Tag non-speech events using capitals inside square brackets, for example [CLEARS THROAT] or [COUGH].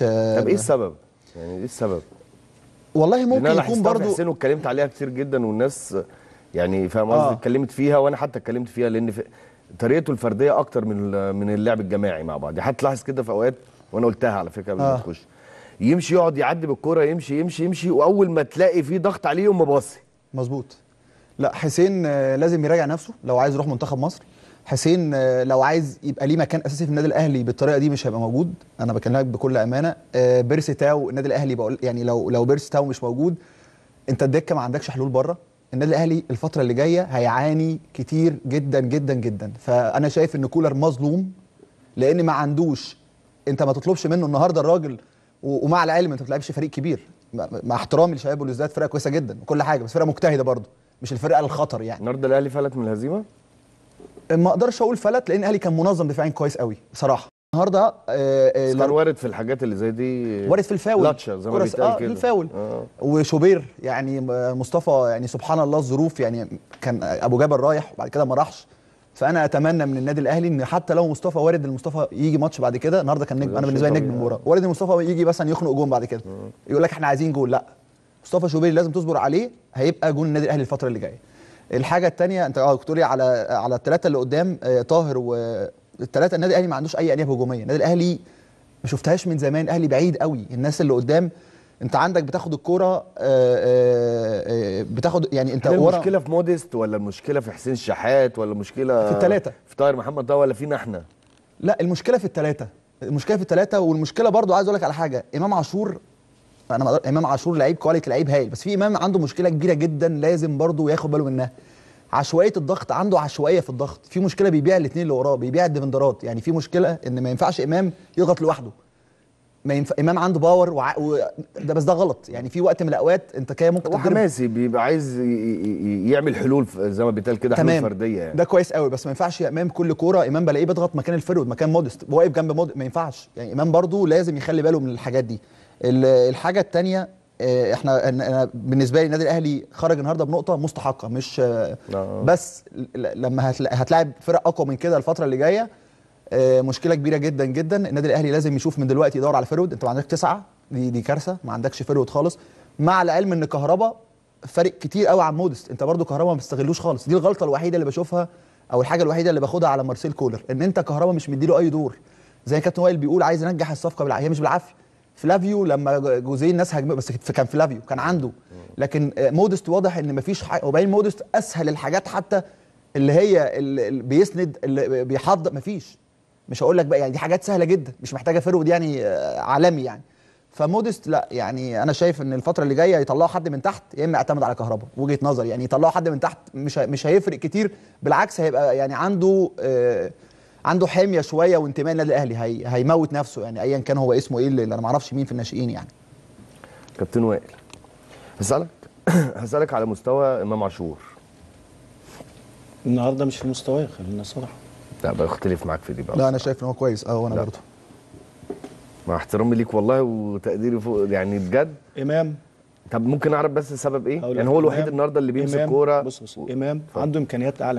طب ايه السبب؟ يعني ايه السبب؟ والله ممكن أنا يكون برضه حسين اتكلمت عليها كتير جدا والناس يعني فاهم قصدي آه. اتكلمت فيها وانا حتى اتكلمت فيها لان في طريقته الفرديه اكتر من من اللعب الجماعي مع بعض يعني حتى تلاحظ كده في اوقات وانا قلتها على فكره قبل ما آه. تخش يمشي يقعد يعدي بالكوره يمشي يمشي يمشي واول ما تلاقي فيه ضغط عليه يقوم باصي مظبوط لا حسين لازم يراجع نفسه لو عايز يروح منتخب مصر حسين آه، لو عايز يبقى ليه مكان اساسي في النادي الاهلي بالطريقه دي مش هيبقى موجود انا بكلمك بكل امانه آه، بيرسي تاو النادي الاهلي بقول يعني لو لو بيرسي تاو مش موجود انت الدكه ما عندكش حلول بره النادي الاهلي الفتره اللي جايه هيعاني كتير جدا جدا جدا فانا شايف ان كولر مظلوم لان ما عندوش انت ما تطلبش منه النهارده الراجل ومع العلم انت ما بتلعبش فريق كبير مع احترامي لشباب بلوزداد فرقه كويسه جدا وكل حاجه بس فرقه مجتهده برضه مش الفرقه الخطر يعني النهارده الاهلي فلت من الهزيمه آه، ما اقدرش اقول فلت لان الاهلي كان منظم دفاعيا كويس قوي بصراحه النهارده آه، آه، كان وارد في الحاجات اللي زي دي وارد في الفاول لاتشا زي ما بيتقال آه كده الفاول آه. وشوبير يعني مصطفى يعني سبحان الله الظروف يعني كان ابو جبل رايح وبعد كده ما راحش فانا اتمنى من النادي الاهلي ان حتى لو مصطفى وارد المصطفى يجي ماتش بعد كده النهارده كان نجم انا بالنسبه لي إيه نجم المباراه وارد مصطفى يجي مثلا يخنق جون بعد كده آه. يقول لك احنا عايزين جون لا مصطفى شوبير لازم تصبر عليه هيبقى جون النادي الاهلي الفتره اللي جايه الحاجه الثانيه انت اه على على الثلاثه اللي قدام آه، طاهر والثلاثه النادي الاهلي ما عندوش اي انياب هجوميه النادي الاهلي ما شفتهاش من زمان الاهلي بعيد قوي الناس اللي قدام انت عندك بتاخد الكوره آه، آه، بتاخد يعني انت ورا المشكله في موديست ولا المشكله في حسين الشحات ولا المشكله في الثلاثه في طاهر محمد ده ولا فينا احنا لا المشكله في الثلاثه المشكله في الثلاثه والمشكله برضو عايز اقول لك على حاجه امام عاشور انا مقدر... امام عاشور لعيب كواليتي لعيب هايل بس في امام عنده مشكله كبيره جدا لازم برضه ياخد باله منها عشوائيه الضغط عنده عشوائيه في الضغط في مشكله بيبيع الاثنين اللي وراه بيبيع الديفندرات يعني في مشكله ان ما ينفعش امام يضغط لوحده ما ينفع امام عنده باور وع... و... ده بس ده غلط يعني في وقت من الاوقات انت كده ممكن هو حماسي بيبقى عايز ي... يعمل حلول زي ما بيتقال كده حلول فرديه يعني ده كويس قوي بس ما ينفعش امام كل كوره امام بلاقيه بيضغط مكان الفرود مكان مودست واقف جنب مودست ما ينفعش يعني امام برضو لازم يخلي باله من الحاجات دي الحاجه الثانيه آه، احنا انا بالنسبه لي النادي الاهلي خرج النهارده بنقطه مستحقه مش آه، بس لما هتلاعب فرق اقوى من كده الفتره اللي جايه آه، مشكله كبيره جدا جدا النادي الاهلي لازم يشوف من دلوقتي يدور على فرود انت ما عندكش تسعه دي دي كارثه ما عندكش فرود خالص مع العلم ان كهربا فارق كتير قوي عن مودست انت برضو كهربا ما بتستغلوش خالص دي الغلطه الوحيده اللي بشوفها او الحاجه الوحيده اللي باخدها على مارسيل كولر ان انت كهربا مش مديله اي دور زي كابتن وائل بيقول عايز انجح الصفقه بالعافيه هي مش بالعافيه فلافيو لما جوزيه الناس هاجمه بس كان فلافيو كان عنده لكن آه، مودست واضح ان مفيش حاجه وبعدين مودست اسهل الحاجات حتى اللي هي اللي بيسند اللي بيحضر مفيش مش هقول لك بقى يعني دي حاجات سهله جدا مش محتاجه فرود يعني آه، عالمي يعني فمودست لا يعني انا شايف ان الفتره اللي جايه يطلعوا حد من تحت يا اما اعتمد على كهربا وجهه نظري يعني يطلعوا حد من تحت مش مش هيفرق كتير بالعكس هيبقى يعني عنده آه عنده حميه شويه وانتماء للنادي الاهلي هي... هيموت نفسه يعني ايا كان هو اسمه ايه اللي انا ما اعرفش مين في الناشئين يعني كابتن وائل هسالك [CLEARS THROAT] هسالك على مستوى امام عاشور النهارده مش في مستواه خلينا صراحه لا بختلف معاك في دي بقى لا انا شايف ان هو كويس اه وانا برضه مع احترامي ليك والله وتقديري فوق يعني بجد امام طب ممكن اعرف بس السبب ايه؟ يعني هو الوحيد النهارده اللي بيمسك كوره بص بص و... امام عنده امكانيات اعلى